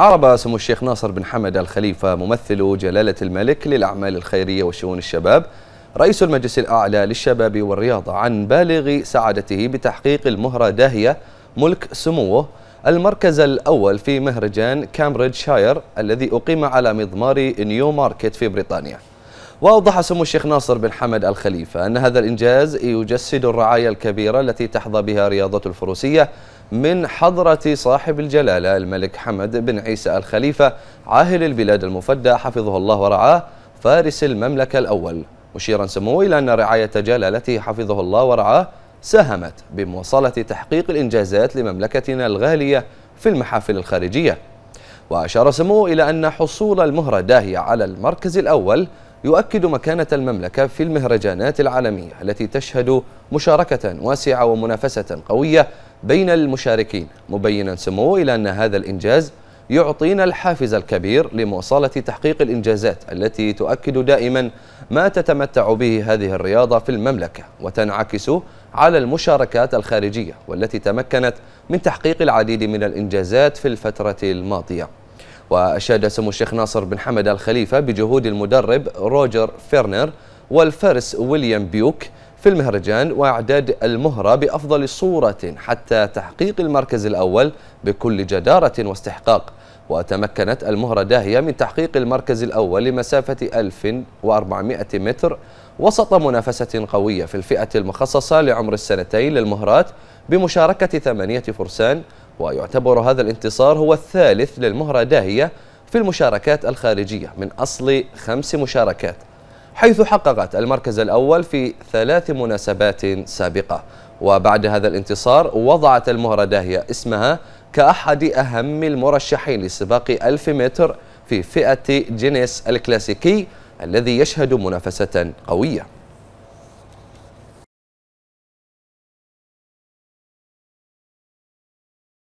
عرب سمو الشيخ ناصر بن حمد الخليفة ممثل جلالة الملك للأعمال الخيرية وشؤون الشباب رئيس المجلس الأعلى للشباب والرياضة عن بالغ سعادته بتحقيق المهرة داهية ملك سموه المركز الأول في مهرجان كامبريدج شاير الذي أقيم على مضمار نيو ماركت في بريطانيا وأوضح سمو الشيخ ناصر بن حمد الخليفة أن هذا الإنجاز يجسد الرعاية الكبيرة التي تحظى بها رياضة الفروسية من حضرة صاحب الجلالة الملك حمد بن عيسى الخليفة عاهل البلاد المفدى حفظه الله ورعاه فارس المملكة الأول مشيرا سموه إلى أن رعاية جلالته حفظه الله ورعاه ساهمت بمواصلة تحقيق الإنجازات لمملكتنا الغالية في المحافل الخارجية وأشار سموه إلى أن حصول المهرة داهية على المركز الأول يؤكد مكانة المملكة في المهرجانات العالمية التي تشهد مشاركة واسعة ومنافسة قوية بين المشاركين مبينا سموه إلى أن هذا الإنجاز يعطينا الحافز الكبير لمواصلة تحقيق الإنجازات التي تؤكد دائما ما تتمتع به هذه الرياضة في المملكة وتنعكس على المشاركات الخارجية والتي تمكنت من تحقيق العديد من الإنجازات في الفترة الماضية وأشاد سمو الشيخ ناصر بن حمد الخليفة بجهود المدرب روجر فيرنر والفارس ويليام بيوك في المهرجان وإعداد المهرة بأفضل صورة حتى تحقيق المركز الأول بكل جدارة واستحقاق وتمكنت المهرة داهية من تحقيق المركز الأول لمسافة 1400 متر وسط منافسة قوية في الفئة المخصصة لعمر السنتين للمهرات بمشاركة ثمانية فرسان ويعتبر هذا الانتصار هو الثالث للمهرة داهية في المشاركات الخارجية من أصل خمس مشاركات حيث حققت المركز الأول في ثلاث مناسبات سابقة وبعد هذا الانتصار وضعت المهرة داهية اسمها كأحد أهم المرشحين لسباق 1000 متر في فئة جينيس الكلاسيكي الذي يشهد منافسة قوية